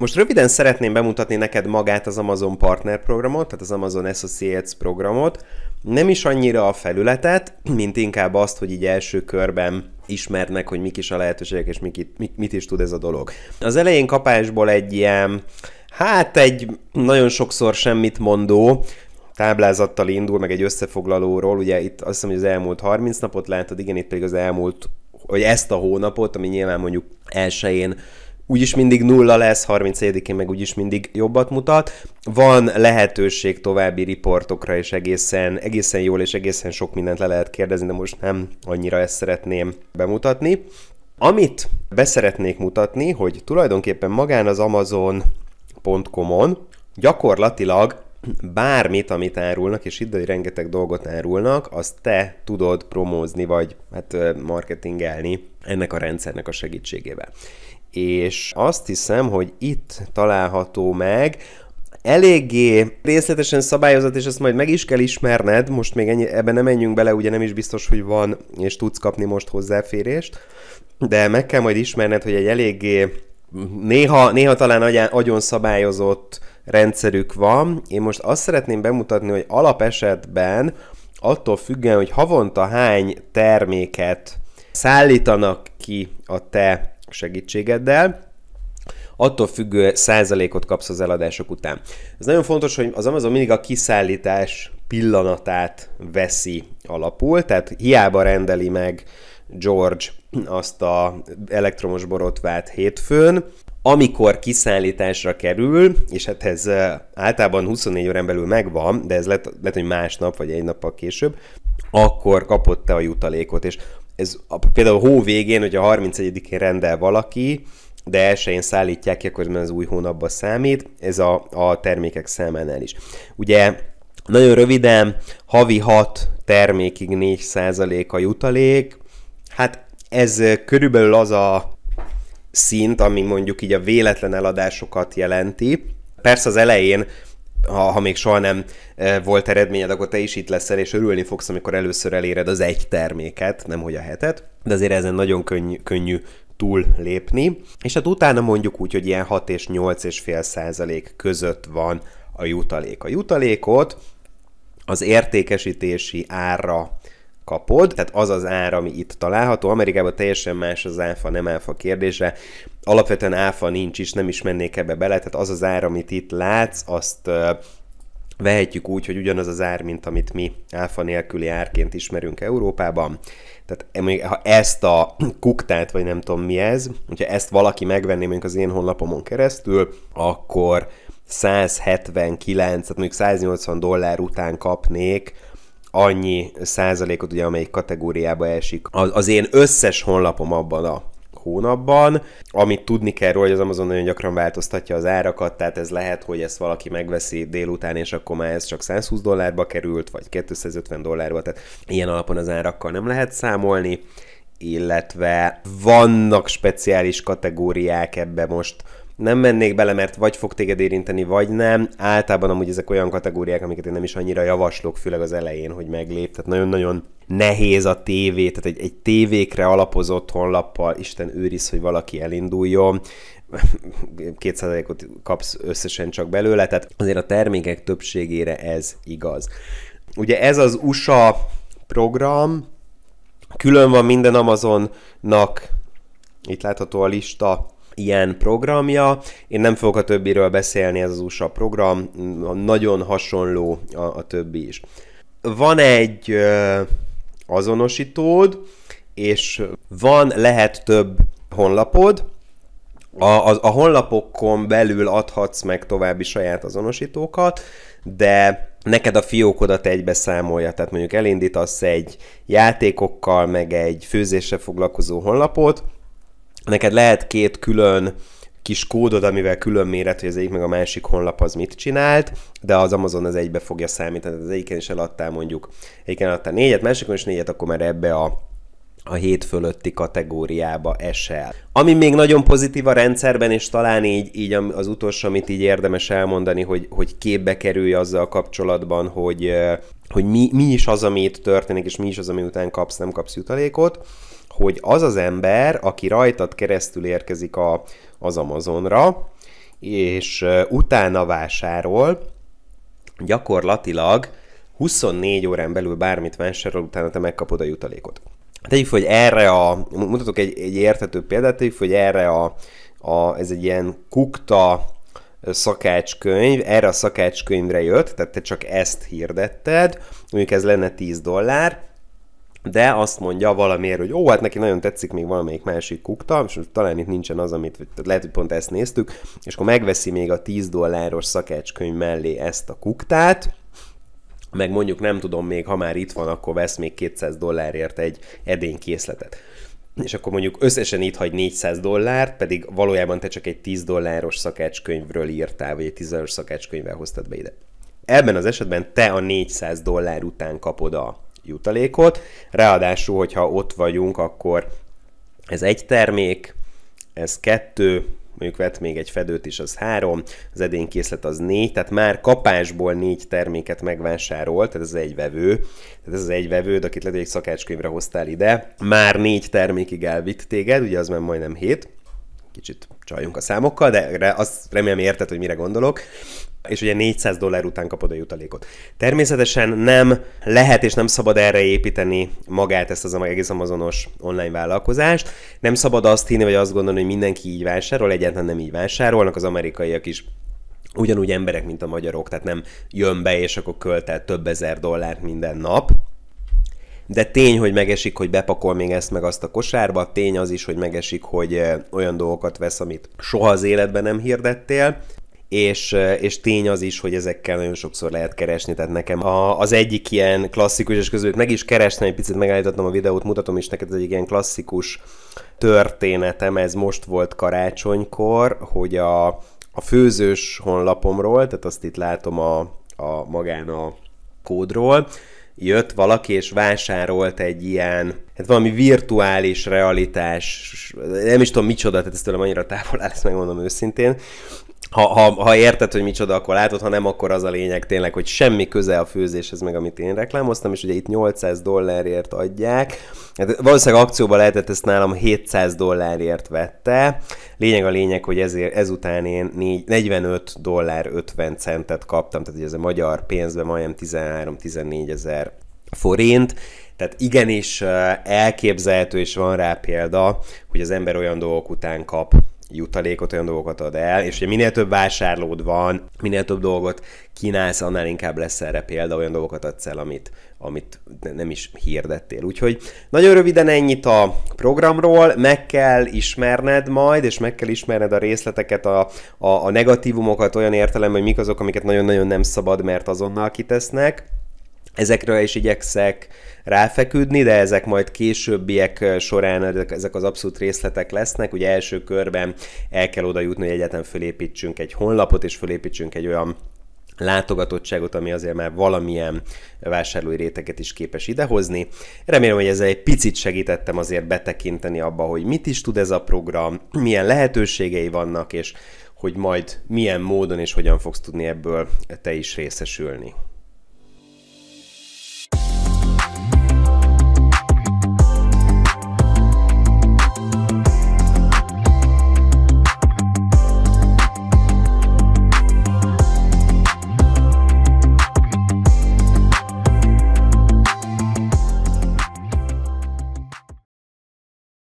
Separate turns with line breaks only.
Most röviden szeretném bemutatni neked magát az Amazon Partner programot, tehát az Amazon Associates programot, nem is annyira a felületet, mint inkább azt, hogy így első körben ismernek, hogy mik is a lehetőségek, és mik, mik, mit is tud ez a dolog. Az elején kapásból egy ilyen, hát egy nagyon sokszor semmit mondó, táblázattal indul, meg egy összefoglalóról, ugye itt azt hiszem, hogy az elmúlt 30 napot látod, igen, itt pedig az elmúlt, vagy ezt a hónapot, ami nyilván mondjuk elsőjén úgyis mindig nulla lesz, 31-én meg úgyis mindig jobbat mutat. Van lehetőség további riportokra, és egészen, egészen jól és egészen sok mindent le lehet kérdezni, de most nem annyira ezt szeretném bemutatni. Amit beszeretnék mutatni, hogy tulajdonképpen magán az Amazon.com-on gyakorlatilag bármit, amit árulnak, és hogy rengeteg dolgot árulnak, azt te tudod promózni, vagy hát marketingelni ennek a rendszernek a segítségével és azt hiszem, hogy itt található meg eléggé részletesen szabályozott, és ezt majd meg is kell ismerned, most még ennyi, ebben nem menjünk bele, ugye nem is biztos, hogy van, és tudsz kapni most hozzáférést, de meg kell majd ismerned, hogy egy eléggé néha, néha talán agyán, agyon szabályozott rendszerük van. Én most azt szeretném bemutatni, hogy alapesetben attól függően, hogy havonta hány terméket szállítanak ki a te segítségeddel attól függő százalékot kapsz az eladások után. Ez nagyon fontos, hogy az Amazon mindig a kiszállítás pillanatát veszi alapul, tehát hiába rendeli meg George azt a elektromos borotvát hétfőn, amikor kiszállításra kerül, és hát ez általában 24 órán belül megvan, de ez lehet, lehet hogy másnap vagy egy nappal később, akkor kapott te a jutalékot, és ez a, például a hó végén, hogyha 31-én rendel valaki, de elsőjén szállítják ki, akkor az új hónapba számít, ez a, a termékek számánál is. Ugye nagyon röviden, havi 6 termékig 4% a jutalék, hát ez körülbelül az a szint, ami mondjuk így a véletlen eladásokat jelenti. Persze az elején ha, ha még soha nem e, volt eredményed, akkor te is itt leszel, és örülni fogsz, amikor először eléred az egy terméket, nem hogy a hetet, de azért ezen nagyon könnyű, könnyű túl lépni, és hát utána mondjuk úgy, hogy ilyen 6 és 8 és fél százalék között van a jutalék. A jutalékot az értékesítési ára kapod, tehát az az ár, ami itt található. Amerikában teljesen más az áfa, nem áfa kérdése alapvetően áfa nincs is, nem is mennék ebbe bele, tehát az az ár, amit itt látsz, azt vehetjük úgy, hogy ugyanaz az ár, mint amit mi áfa nélküli árként ismerünk Európában. Tehát e, ha ezt a kuktát, vagy nem tudom mi ez, hogyha ezt valaki megvenné mondjuk az én honlapomon keresztül, akkor 179, tehát mondjuk 180 dollár után kapnék annyi százalékot, ugye amelyik kategóriába esik az, az én összes honlapom abban a hónapban. Amit tudni kell róla, hogy az Amazon nagyon gyakran változtatja az árakat, tehát ez lehet, hogy ezt valaki megveszi délután, és akkor már ez csak 120 dollárba került, vagy 250 dollárba, tehát ilyen alapon az árakkal nem lehet számolni illetve vannak speciális kategóriák ebbe most, nem mennék bele, mert vagy fog téged érinteni, vagy nem. Általában amúgy ezek olyan kategóriák, amiket én nem is annyira javaslok, főleg az elején, hogy meglép. Tehát nagyon-nagyon nehéz a tévé, tehát egy, egy tévékre alapozott honlappal, Isten őriz, hogy valaki elinduljon, 200 ot kapsz összesen csak belőle, tehát azért a termékek többségére ez igaz. Ugye ez az USA program, külön van minden Amazonnak, itt látható a lista, ilyen programja. Én nem fogok a többiről beszélni, ez az USA program, nagyon hasonló a, a többi is. Van egy ö- azonosítód, és van, lehet több honlapod, a, a, a honlapokon belül adhatsz meg további saját azonosítókat, de neked a fiókodat egybe számolja, tehát mondjuk elindítasz egy játékokkal, meg egy főzésre foglalkozó honlapot, neked lehet két külön kis kódod, amivel külön méret, hogy az egyik meg a másik honlap az mit csinált, de az Amazon az egybe fogja számítani. Tehát az egyiken is eladtál mondjuk, egyiken eladtál négyet, másikon is négyet, akkor már ebbe a a hét fölötti kategóriába esel. Ami még nagyon pozitív a rendszerben, és talán így, így az utolsó, amit így érdemes elmondani, hogy, hogy képbe kerülj azzal a kapcsolatban, hogy, hogy mi, mi is az, ami itt történik, és mi is az, ami után kapsz, nem kapsz jutalékot, hogy az az ember, aki rajtad keresztül érkezik a, az Amazonra, és utána vásárol, gyakorlatilag 24 órán belül bármit vásárol, utána te megkapod a jutalékot. Tegyük hogy erre a, mutatok egy, egy értető példát, tegyük hogy erre a, a, ez egy ilyen kukta szakácskönyv, erre a szakácskönyvre jött, tehát te csak ezt hirdetted, mondjuk ez lenne 10 dollár, de azt mondja valamiért, hogy ó, hát neki nagyon tetszik még valamelyik másik kukta, és talán itt nincsen az, amit lehet, hogy pont ezt néztük, és akkor megveszi még a 10 dolláros szakácskönyv mellé ezt a kuktát, meg mondjuk nem tudom még, ha már itt van, akkor vesz még 200 dollárért egy edénykészletet és akkor mondjuk összesen itt hagy 400 dollárt, pedig valójában te csak egy 10 dolláros szakácskönyvről írtál, vagy egy 10 dolláros szakácskönyvvel hoztad be ide. Ebben az esetben te a 400 dollár után kapod a jutalékot. Ráadásul, hogyha ott vagyunk, akkor ez egy termék, ez kettő, mondjuk vett még egy fedőt is, az három, az edénykészlet az négy, tehát már kapásból négy terméket megvásárolt, tehát ez egy vevő, tehát ez az egy vevő, akit lehet, egy szakácskönyvre hoztál ide, már négy termékig elvitt téged, ugye az már majdnem hét, kicsit csaljunk a számokkal, de azt remélem érted, hogy mire gondolok és ugye 400 dollár után kapod a jutalékot. Természetesen nem lehet és nem szabad erre építeni magát ezt az egész amazonos online vállalkozást. Nem szabad azt hinni, vagy azt gondolni, hogy mindenki így vásárol, egyáltalán nem így vásárolnak, az amerikaiak is ugyanúgy emberek, mint a magyarok, tehát nem jön be, és akkor költ el több ezer dollárt minden nap. De tény, hogy megesik, hogy bepakol még ezt meg azt a kosárba, tény az is, hogy megesik, hogy eh, olyan dolgokat vesz, amit soha az életben nem hirdettél, és, és tény az is, hogy ezekkel nagyon sokszor lehet keresni, tehát nekem a, az egyik ilyen klasszikus, és közül meg is kerestem, egy picit megállítottam a videót, mutatom is neked, ez egy ilyen klasszikus történetem, ez most volt karácsonykor, hogy a, a főzős honlapomról, tehát azt itt látom a, a magán a kódról, jött valaki és vásárolt egy ilyen, hát valami virtuális realitás, nem is tudom micsoda, tehát ez tőlem annyira távol áll, ezt megmondom őszintén, ha, ha, ha érted, hogy micsoda, akkor látod, ha nem, akkor az a lényeg tényleg, hogy semmi köze a főzéshez, meg amit én reklámoztam, és ugye itt 800 dollárért adják. Hát valószínűleg akcióban lehetett, ezt nálam 700 dollárért vette. Lényeg a lényeg, hogy ezért ezután én 4, 45 dollár 50 centet kaptam, tehát ugye ez a magyar pénzben majdnem 13-14 ezer forint, tehát igenis eh, elképzelhető, és van rá példa, hogy az ember olyan dolgok után kap jutalékot, olyan dolgokat ad el, és ugye minél több vásárlód van, minél több dolgot kínálsz, annál inkább lesz erre példa, olyan dolgokat adsz el, amit, amit nem is hirdettél. Úgyhogy nagyon röviden ennyit a programról, meg kell ismerned majd, és meg kell ismerned a részleteket, a, a, a negatívumokat olyan értelemben, hogy mik azok, amiket nagyon-nagyon nem szabad, mert azonnal kitesznek, Ezekre is igyekszek ráfeküdni, de ezek majd későbbiek során ezek az abszolút részletek lesznek. Ugye első körben el kell oda jutni, hogy egyetem fölépítsünk egy honlapot, és fölépítsünk egy olyan látogatottságot, ami azért már valamilyen vásárlói réteget is képes idehozni. Remélem, hogy ezzel egy picit segítettem azért betekinteni abba, hogy mit is tud ez a program, milyen lehetőségei vannak, és hogy majd milyen módon és hogyan fogsz tudni ebből te is részesülni.